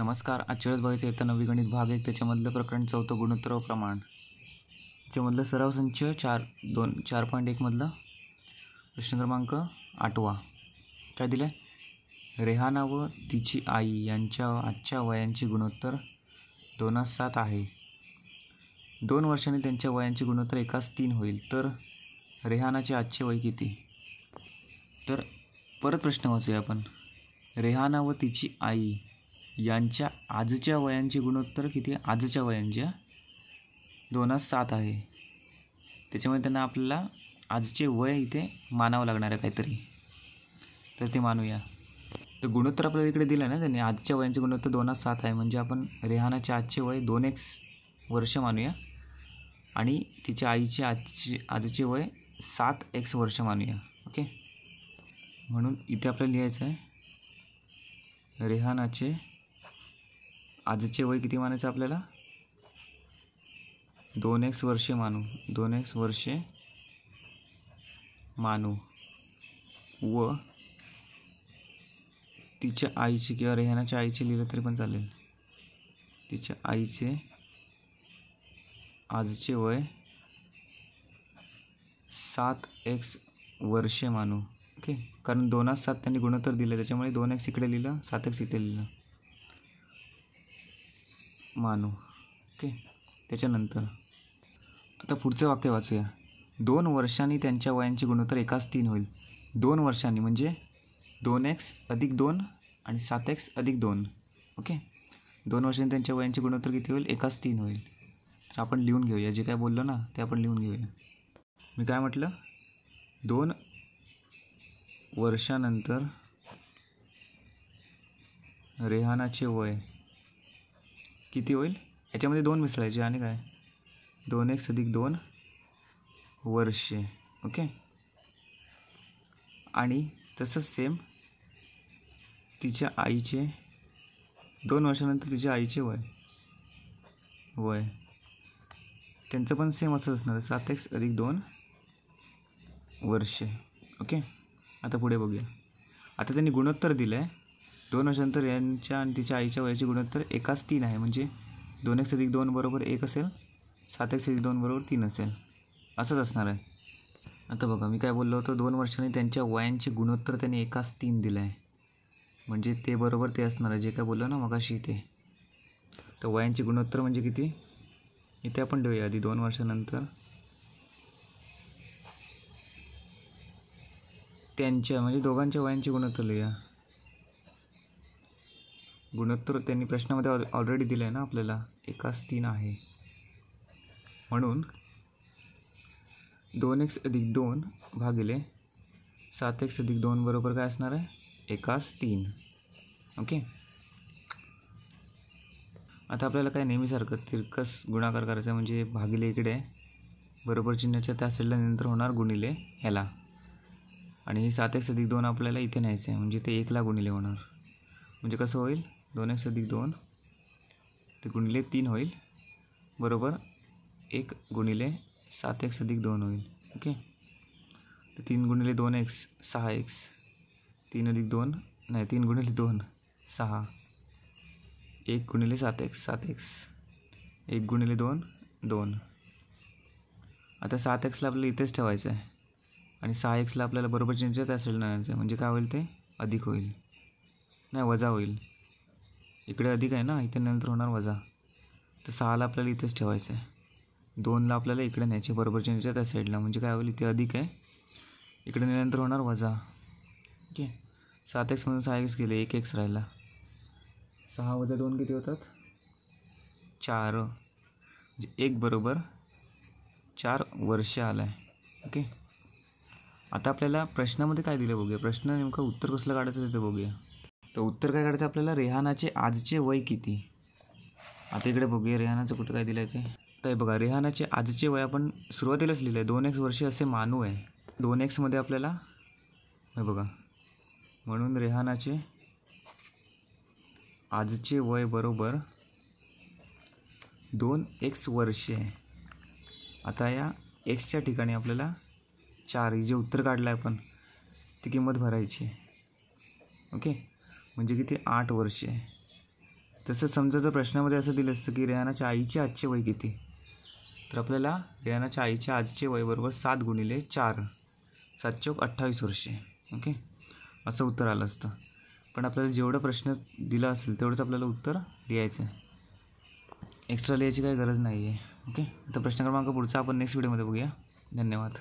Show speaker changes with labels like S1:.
S1: नमस्कार आजच्याच बघायचं येतं नवी गणित भाग एक त्याच्यामधलं प्रकरण चौथं गुणोत्तर प्रमाण त्याच्यामधलं सराव संच चार दोन चार पॉईंट एकमधलं प्रश्न क्रमांक आठवा काय दिलं आहे रेहाना व तिची आई यांच्या आजच्या वयांची गुणोत्तर दोनास सात आहे दोन वर्षांनी त्यांच्या वयांची गुणोत्तर एकाच तीन होईल तर रेहानाचे आजचे वय किती तर परत प्रश्न वाचूया आपण रेहाना व तिची आई यांच्या आजच्या वयांचे गुणोत्तर किती आजच्या वयांच्या दोनास सात आहे त्याच्यामुळे त्यांना आपल्याला आजचे वय इथे मानावं लागणार आहे काहीतरी तर ते मानूया तर गुणोत्तर आपल्याला इकडे दिलं ना त्यांनी आजच्या वयांचे गुणोत्तर दोनास सात आहे म्हणजे आपण रेहानाचे आजचे वय दोन एक्स वर्ष मानूया आणि तिच्या आईचे आजचे आजचे वय सात एक्स वर्ष मानूया ओके म्हणून इथे आपल्याला लिहायचं आहे रेहानाचे आजचे वय किती मानायचं आपल्याला दोन एक्स वर्षे मानू दोन एक्स वर्षे मानू व तिच्या आईचे किंवा रेहानाच्या आईचे लिहिलं तरी पण चालेल तिच्या आईचे आजचे वय सात एक्स वर्षे मानू ओके कारण दोनास सात त्यांनी गुणोत्तर दिलं त्याच्यामुळे दोन एक्स इकडे लिहिलं सात एक्स इथे लिहिलं मानू ओके त्याच्यानंतर आता पुढचं वाक्य वाचूया दोन वर्षांनी त्यांच्या वयांची गुणोत्तर एकाच तीन होईल दोन वर्षांनी म्हणजे दोन एक्स अधिक दोन आणि सात एक्स अधिक दोन ओके दोन वर्षांनी त्यांच्या वयांची गुणोत्तर किती होईल एकाच तीन होईल तर आपण लिहून घेऊया जे काय बोललो ना ते आपण लिहून घेऊया मी काय म्हटलं दोन वर्षानंतर रेहानाचे वय किती होईल याच्यामध्ये दोन मिसळायचे आणि काय दोन एक्स अधिक दोन वर्षे ओके आणि तसंच सेम तिच्या आईचे दोन वर्षानंतर तिच्या आईचे वय वय त्यांचं पण सेम असंच असणार सात एक्स अधिक दोन वर्षे ओके आता पुढे बघूया आता त्यांनी गुणोत्तर दिलं आहे दोन वर्षानंतर यांच्या आणि तिच्या आईच्या वयाचे गुणोत्तर एकाच तीन आहे म्हणजे दोन एक अधिक दोन बरोबर एक असेल सात एक अधिक दोन बरोबर तीन असेल असंच असणार आहे आता बघा मी काय बोललो होतो दोन वर्षांनी त्यांच्या वयांचे गुणोत्तर त्यांनी एकाच तीन दिलं आहे म्हणजे ते बरोबर ते असणार आहे जे काय बोललो ना मगाशी ते तर वयांचे गुणोत्तर म्हणजे किती इथे आपण देऊया आधी दोन वर्षानंतर त्यांच्या म्हणजे दोघांच्या वयांचे गुणोत्तर लिहूया गुणोत्तर त्यांनी प्रश्नामध्ये ऑल ऑलरेडी दिलं आहे ना आपल्याला एकाच तीन आहे म्हणून दोन एक्स अधिक दोन भागिले सात एक्स अधिक दोन बरोबर काय असणार आहे एकास तीन ओके आता आपल्याला काय नेहमीसारखं तिरकस गुणाकार करायचा म्हणजे भागिले इकडे बरोबर चिन्हाच्या त्या साईडला नंतर होणार गुणिले ह्याला आणि सात एक्स अधिक दोन आपल्याला इथे न्यायचं आहे म्हणजे ते एकला गुणिले होणार म्हणजे कसं होईल दोन एक्स अधिक दोन ते गुणिले तीन होईल बरोबर एक गुणिले सात एक्स अधिक दोन होईल ओके तर तीन गुणिले दोन एक्स सहा एक्स तीन अधिक दोन नाही तीन गुणिले दोन सहा एक गुणिले सात एक्स सात एक्स एक गुणिले दोन दोन आता सात एक्सला आपल्याला इथेच ठेवायचं आहे आणि सहा एक्सला आपल्याला बरोबर चेंज त्या साईडला आणायचं आहे म्हणजे काय होईल ते अधिक होईल नाही वजा होईल इकडे अधिक आहे ना इथे नंतर होणार वजा तर सहाला आपल्याला इथेच ठेवायचं आहे दोनला आपल्याला इकडे न्यायचे बरोबर चिन्हच्या त्या साईडला म्हणजे काय होईल इथे अधिक आहे इकडे नेल्यानंतर होणार वजा ठीक आहे सात म्हणून सहा एक्स गेले एक एक्स राहिला सहा वजा दोन किती होतात चार म्हणजे एक बरोबर चार वर्ष आलं आहे ओके आता आपल्याला प्रश्नामध्ये काय दिलं बघूया प्रश्न नेमकं उत्तर कसलं काढायचं तिथे बघूया तर उत्तर काय काढायचं आपल्याला रेहानाचे आजचे वय किती आता इकडे बघूया रेहानाचं कुठं काय दिलं आहे ते तर बघा रेहानाचे आजचे वय आपण सुरुवातीलाच लिहिलं आहे दोन एक्स वर्षे असे मानू आहे दोन एक्समध्ये आपल्याला हे बघा म्हणून रेहानाचे आजचे वय बरोबर दोन एक्स वर्षे आहे आता या एक्सच्या ठिकाणी आपल्याला चार जे उत्तर काढलं आहे आपण ती किंमत भरायची ओके म्हणजे किती आठ वर्षे तसं समजा जर प्रश्नामध्ये असं दिलं असतं की रेहानाच्या आईचे आजचे वय किती तर आपल्याला रेहानाच्या आईच्या आजचे वय बरोबर सात गुणिले चार सात चौक अठ्ठावीस वर्षे ओके असं उत्तर आलं असतं पण आपल्याला जेवढं प्रश्न दिला असेल तेवढंच आपल्याला उत्तर लिहायचं आहे एक्स्ट्रा लिहायची काही गरज नाही आहे ओके तर प्रश्न क्रमांक पुढचा आपण नेक्स्ट व्हिडिओमध्ये बघूया धन्यवाद